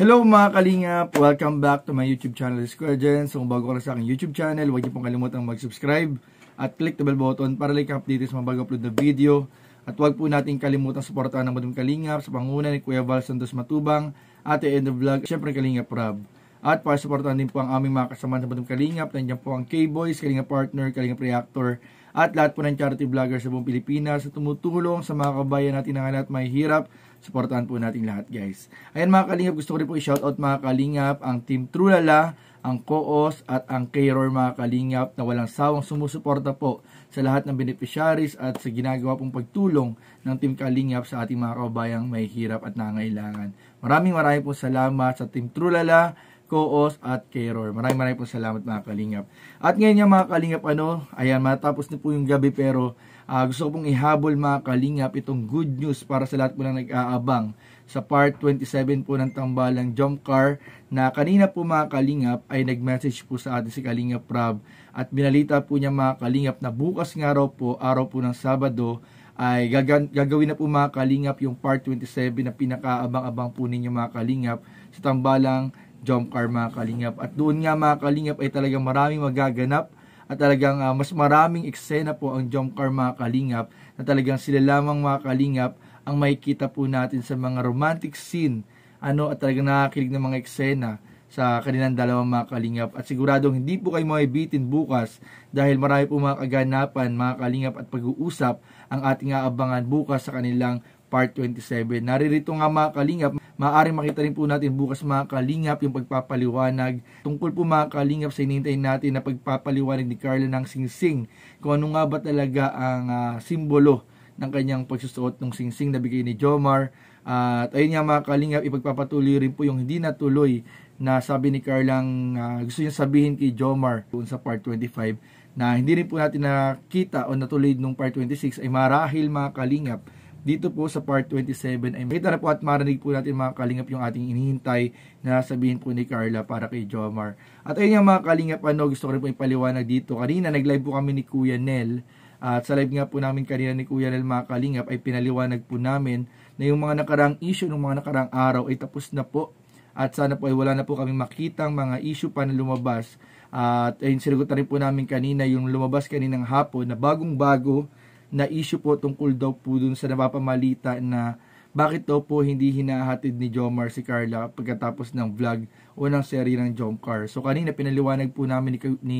Hello mga kalingap! Welcome back to my YouTube channel, Squadgens. Kung bago ka lang sa aking YouTube channel, huwag niyo pong kalimutang mag-subscribe at click the bell button para like update sa mga bago upload na video. At huwag po natin kalimutan suportahan ng Madam Kalingap sa panguna ni Kuya Val Santos Matubang, Ate End of Vlog, syempre Kalingap Rob. At para suportahan din po ang aming mga kasama sa Madam Kalingap, nandiyan po ang K-Boys, Kalingap Partner, Kalingap Reactor, at lahat po ng charity vlogger sa buong Pilipinas na tumutulong sa mga kabayan natin na lahat may hirap Supportahan po natin lahat guys. Ayan mga kalingap, gusto ko rin po i-shoutout mga kalingap, ang Team Trulala, ang Koos at ang Kayror mga kalingap na walang sawang sumusuporta po sa lahat ng beneficiaries at sa ginagawa pong pagtulong ng Team Kalingap sa ating mga kabayang may hirap at nangailangan. Maraming maraming po salamat sa Team Trulala, koos at Keror. Maraming maraming po salamat mga kalingap. At ngayon nga mga kalingap, ano, ayan, matapos na po yung gabi pero uh, gusto ko pong ihabol mga kalingap itong good news para sa lahat po lang nag-aabang sa part 27 po ng tambalang jump car na kanina po mga kalingap ay nag-message po sa atin si Kalingap Rob at binalita po niya mga kalingap na bukas nga raw po, araw po ng Sabado ay gagawin na po mga kalingap yung part 27 na pinakaabang-abang po ninyo mga kalingap sa tambalang jump car mga kalingap. At doon nga mga kalingap ay talagang maraming magaganap at talagang uh, mas maraming eksena po ang jump car mga kalingap na talagang sila lamang mga kalingap ang makikita po natin sa mga romantic scene ano at talagang nakakilig ng mga eksena sa kanilang dalawang mga kalingap at siguradong hindi po kayo maibitin bukas dahil marami po mga kaganapan, mga kalingap at pag-uusap ang ating aabangan bukas sa kanilang part 27. Naririto nga mga kalingap Maaaring makita rin po natin bukas mga kalingap yung pagpapaliwanag. Tungkol po mga kalingap sa inintay natin na pagpapaliwanag ni Carla ng singsing. Kung ano nga ba talaga ang uh, simbolo ng kanyang pagsusuot ng singsing na bigay ni Jomar. Uh, at ayun nga mga kalingap, ipagpapatuloy rin po yung hindi natuloy na sabi ni Carlang uh, ah, gusto niya sabihin kay Jomar sa part 25 na hindi rin po natin nakita o natuloy nung part 26 ay marahil mga kalingap dito po sa part 27 ay makita na po at marinig po natin mga kalingap yung ating inihintay na sabihin po ni Carla para kay Jomar. At ayun yung mga kalingap ano, gusto ko rin po ipaliwanag dito. Kanina nag-live po kami ni Kuya Nel at sa live nga po namin kanina ni Kuya Nel mga kalingap ay pinaliwanag po namin na yung mga nakarang issue ng mga nakarang araw ay tapos na po at sana po ay wala na po kami makitang mga issue pa na lumabas. At ayun, sinagot na rin po namin kanina yung lumabas kaninang hapon na bagong-bago na issue po tungkol daw po dun sa napapamalita na bakit daw po hindi hinahatid ni Jomar si Carla pagkatapos ng vlog o ng serye ng Jomcar. So kanina pinaliwanag po namin ni, ni,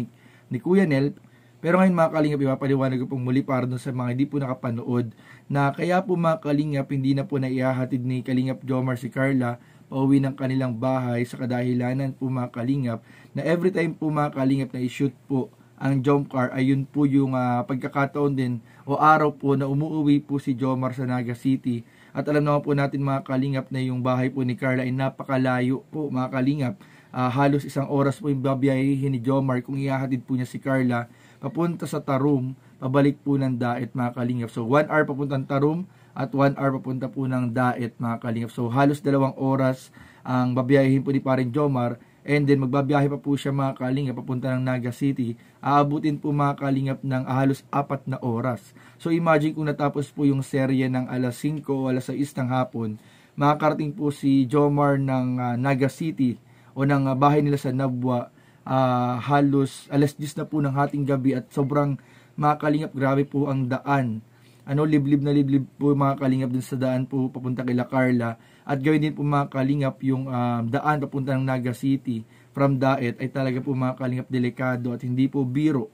ni Kuya Nel pero ngayon mga kalingap, ipapaliwanag po pong muli para sa mga hindi po nakapanood na kaya po mga kalingap, hindi na po naihahatid ni Kalingap Jomar si Carla pauwi ng kanilang bahay sa kadahilanan po mga kalingap na every time po mga kalingap na ishoot po ang Jomcar ay yun po yung uh, pagkakataon din o araw po na umuwi po si Jomar sa Naga City. At alam naman po natin mga kalingap na yung bahay po ni Carla ay napakalayo po mga kalingap. Uh, halos isang oras po yung babiyahin ni Jomar kung ihahatid po niya si Carla papunta sa Tarum, pabalik po ng Daet mga kalingap. So 1 hour papuntang Tarum at 1 hour papunta po ng Daet mga kalingap. So halos dalawang oras ang babiyahin po ni Paring Jomar And then magbabiyahe pa po siya mga kalingap papunta ng Naga City. Aabutin po mga kalingap ng halos apat na oras. So imagine kung natapos po yung serye ng alas 5 o alas 6 ng hapon, makakarating po si Jomar ng uh, Naga City o ng uh, bahay nila sa Nabwa uh, halos alas 10 na po ng hating gabi at sobrang mga kalingap grabe po ang daan ano, liblib na liblib po mga kalingap dun sa daan po papunta kay La Carla. At gawin din po mga kalingap yung um, daan papunta ng Naga City from Daet ay talaga po mga kalingap delikado at hindi po biro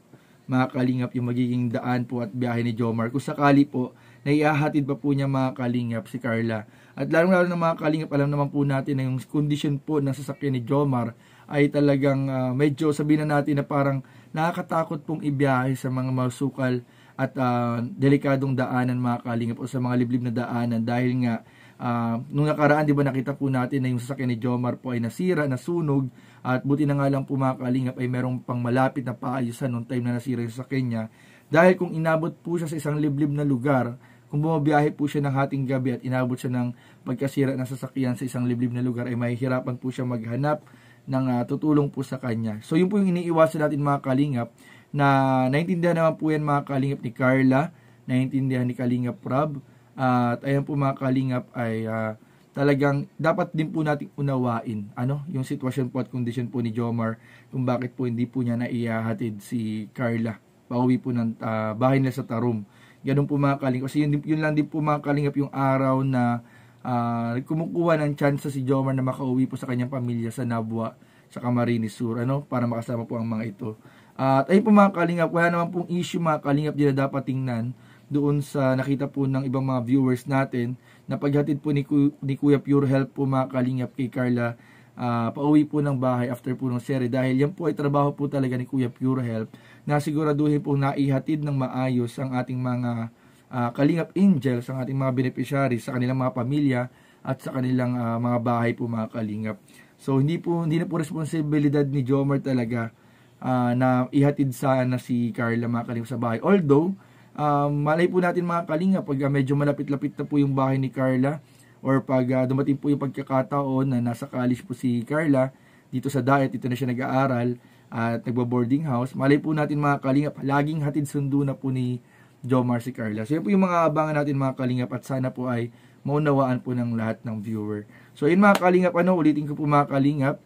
mga kalingap yung magiging daan po at biyahe ni Jomar. Kung sakali po, naiahatid pa po niya mga kalingap si Carla. At lalong-lalo na mga kalingap, alam naman po natin na yung condition po ng sasakyan ni Jomar ay talagang uh, medyo sabihin na natin na parang nakakatakot pong ibiyahe sa mga masukal at uh, delikadong daanan mga kalingap o sa mga liblib na daanan dahil nga uh, nung nakaraan di ba nakita po natin na yung sasakyan ni Jomar po ay nasira, nasunog at buti na nga lang po mga kalingap ay merong pang malapit na paayusan nung time na nasira yung sasakyan niya dahil kung inabot po siya sa isang liblib na lugar kung bumabiyahe po siya ng hating gabi at inabot siya ng pagkasira ng sasakyan sa isang liblib na lugar ay mahihirapan po siya maghanap ng uh, tutulong po sa kanya. So yun po yung iniiwasan natin mga kalingap na naintindihan naman po yan mga kalingap ni Carla, naintindihan ni Kalingap Rob. Uh, at ayan po mga kalingap ay uh, talagang dapat din po nating unawain ano yung sitwasyon po at condition po ni Jomar kung bakit po hindi po niya naiyahatid si Carla pauwi po ng uh, bahay nila sa Tarum. Ganun po mga kalingap. Kasi yun, yun lang din po mga kalingap yung araw na uh, kumukuha ng chance si Jomar na makauwi po sa kanyang pamilya sa Nabwa sa Camarines Sur ano, para makasama po ang mga ito. At ayun po mga kalingap, wala naman pong issue mga kalingap din na dapat tingnan doon sa nakita po ng ibang mga viewers natin na paghatid po ni, Ku ni Kuya Pure Health po mga kalingap kay Carla uh, pauwi po ng bahay after po ng sere dahil yan po ay trabaho po talaga ni Kuya Pure Health na siguraduhin po naihatid ng maayos ang ating mga uh, kalingap angels, ang ating mga beneficiaries sa kanilang mga pamilya at sa kanilang uh, mga bahay po mga kalingap. So hindi po hindi na po responsibilidad ni Jomar talaga uh, na ihatid sana si Carla mga kalingap sa bahay. Although um, malay po natin mga kalingap pag uh, medyo malapit-lapit na po yung bahay ni Carla or pag uh, dumating po yung pagkakataon na nasa college po si Carla dito sa diet, dito na siya nag-aaral at nagbo-boarding house. Malay po natin mga kalingap, laging hatid sundo na po ni Jomar si Carla. So yan po yung mga abangan natin mga kalingap at sana po ay maunawaan po ng lahat ng viewer. So yun mga kalingap, ano, ulitin ko po mga kalingap,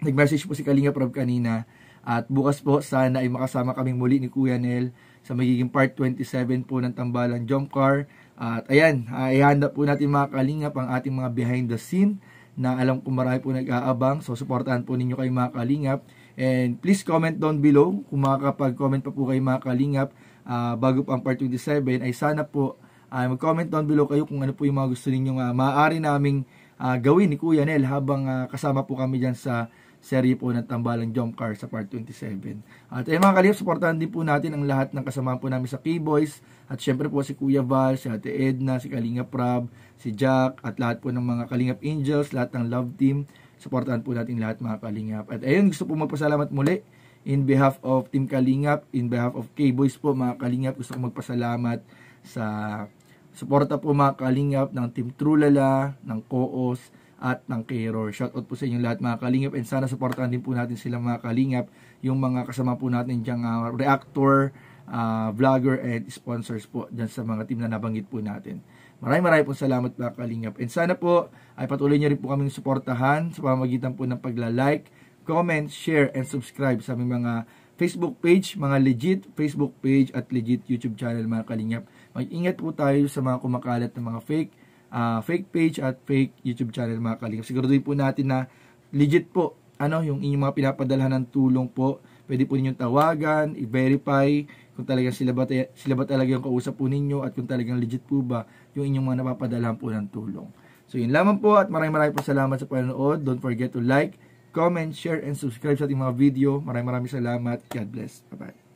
nag-message po si Kalingap Rob kanina, at bukas po sana ay makasama kaming muli ni Kuya Nel sa magiging part 27 po ng Tambalan Jump Car. At ayan, ihanda po natin mga kalingap ang ating mga behind the scene na alam ko marami po nag-aabang. So, supportahan po ninyo kayo mga kalingap. And please comment down below kung makakapag-comment pa po kayo mga kalingap uh, bago po ang part 27 ay sana po Uh, mag-comment down below kayo kung ano po yung mga gusto ninyong uh, maaari naming uh, gawin ni Kuya Nel habang uh, kasama po kami dyan sa serye po ng Tambalang Jump Car sa Part 27. At ayun mga kalip, supportahan din po natin ang lahat ng kasama po namin sa K-Boys. At syempre po si Kuya Val, si Ate Edna, si Kalinga Prab, si Jack, at lahat po ng mga Kalingap Angels, lahat ng Love Team. Supportahan po natin lahat mga Kalingap. At ayun, gusto po magpasalamat muli in behalf of Team Kalingap, in behalf of K-Boys po mga Kalingap. Gusto ko magpasalamat sa Suporta po mga kalingap ng Team Trulala, ng Koos, at ng Kero. Shoutout po sa inyong lahat mga kalingap and sana suportahan din po natin sila mga kalingap yung mga kasama po natin diyang uh, ah, reactor, uh, vlogger and sponsors po dyan sa mga team na nabanggit po natin. Maraming maraming po salamat mga kalingap and sana po ay patuloy niyo rin po kaming suportahan sa pamamagitan po ng pagla-like, comment, share and subscribe sa aming mga Facebook page, mga legit Facebook page at legit YouTube channel mga kalingap mag-ingat po tayo sa mga kumakalat ng mga fake uh, fake page at fake YouTube channel mga kalingap. Siguraduhin po natin na legit po ano yung inyong mga pinapadalhan ng tulong po. Pwede po ninyong tawagan, i-verify kung talagang sila ba, sila ba talaga yung kausap po ninyo at kung talagang legit po ba yung inyong mga napapadalhan po ng tulong. So yun lamang po at maraming maraming po salamat sa panonood. Don't forget to like, comment, share, and subscribe sa ating mga video. Maraming maraming salamat. God bless. Bye-bye.